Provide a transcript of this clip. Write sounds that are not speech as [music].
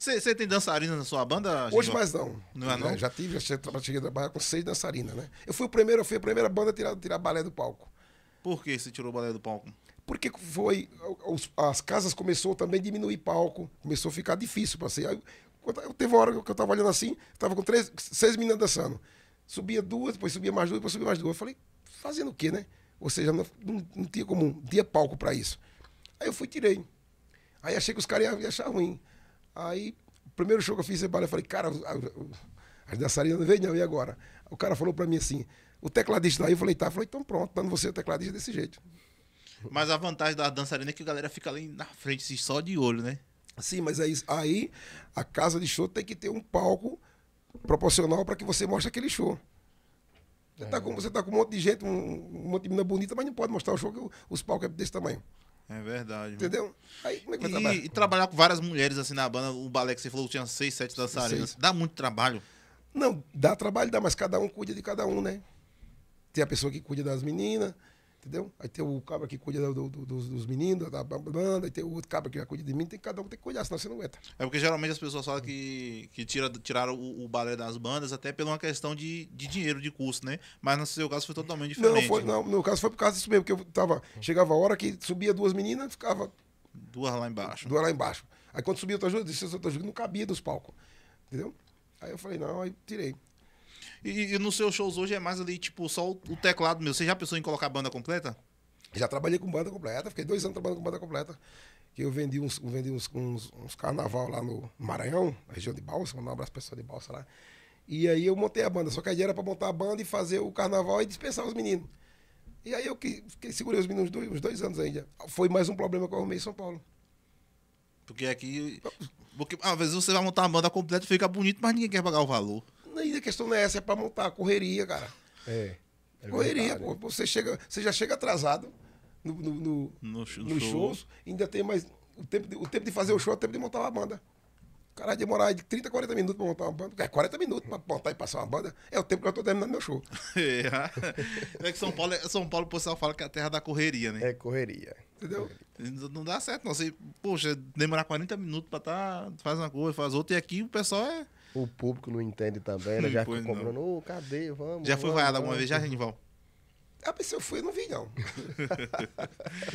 Você tem dançarina na sua banda? Hoje mais não. Não é não? Já tive, já cheguei a trabalhar com seis dançarinas, né? Eu fui o primeiro, eu fui a primeira banda a tirar, tirar balé do palco. Por que você tirou balé do palco? Porque foi. Os, as casas começou também a diminuir palco, começou a ficar difícil para ser. Aí, eu, teve uma hora que eu estava olhando assim, estava com três, seis meninas dançando. Subia duas, depois subia mais duas, depois subia mais duas. Eu falei, fazendo o quê, né? Ou seja, não, não, não tinha como, não tinha palco para isso. Aí eu fui tirei. Aí achei que os caras iam achar ruim. Aí, o primeiro show que eu fiz em Bahia, eu falei, cara, as dançarinas não veio não, e agora? O cara falou para mim assim, o tecladista daí, eu falei, tá, eu falei, então pronto, dando você o tecladista desse jeito. Mas a vantagem da dançarina é que a galera fica ali na frente, assim, só de olho, né? Sim, mas aí, é aí a casa de show tem que ter um palco proporcional para que você mostre aquele show. Você está é. com, você tá com um monte de gente, um, um monte de menina bonita, mas não pode mostrar o show que os palcos é desse tamanho. É verdade. Entendeu? Aí, como é que e, trabalha? e trabalhar com várias mulheres assim na banda, o balé que você falou tinha seis, sete dançarinas. Dá muito trabalho. Não, dá trabalho, dá, mas cada um cuida de cada um, né? Tem a pessoa que cuida das meninas, entendeu? Aí tem o cabra que cuida do, do, dos, dos, meninos, da banda, aí tem o outro cabra que cuida de mim, tem cada um tem que cuidar, senão você não aguenta. É porque geralmente as pessoas falam que, que tira, tiraram o, o balé das bandas até pela uma questão de, de dinheiro, de custo, né? Mas no seu caso foi totalmente diferente. Não, foi, não, no caso foi por causa disso mesmo, porque eu tava, chegava a hora que subia duas meninas, ficava... Duas lá embaixo. Duas lá embaixo. Aí quando subia outra ajuda, disse outra ajuda, não cabia dos palcos, entendeu? Aí eu falei, não, aí tirei. E, e nos seus shows hoje é mais ali, tipo, só o, o teclado meu. Você já pensou em colocar banda completa? Já trabalhei com banda completa, fiquei dois anos trabalhando com banda completa. Que eu vendi uns, vendi uns, uns, uns carnaval lá no Maranhão, na região de Balsa, mandar um abraço pessoal de Balsa lá. E aí eu montei a banda, só que a ideia era pra montar a banda e fazer o carnaval e dispensar os meninos. E aí eu que, que segurei os meninos dois, uns dois anos ainda. Foi mais um problema que eu arrumei em São Paulo. Porque aqui. Porque às vezes você vai montar uma banda completa, fica bonito, mas ninguém quer pagar o valor a questão não é essa, é para montar a correria, cara. É. é correria, pô. Você, chega, você já chega atrasado no, no, no, no show. shows, ainda tem mais. O tempo, de, o tempo de fazer o show é o tempo de montar uma banda. O cara demorar de 30, 40 minutos pra montar uma banda. É 40 minutos pra montar e passar uma banda. É o tempo que eu tô terminando meu show. [laughs] é. é que São Paulo, é, São Paulo, o pessoal fala que é a terra da correria, né? É correria. Entendeu? Correria. Não dá certo, não. Você, poxa, demorar 40 minutos pra tá, faz uma coisa, faz outra. E aqui o pessoal é. O público não entende também, né? Hum, já fica comprando, ô, oh, cadê? Vamos. Já foi vaiado alguma vez, já, Genival? Ah, mas se eu fui, eu não vi, não. [laughs]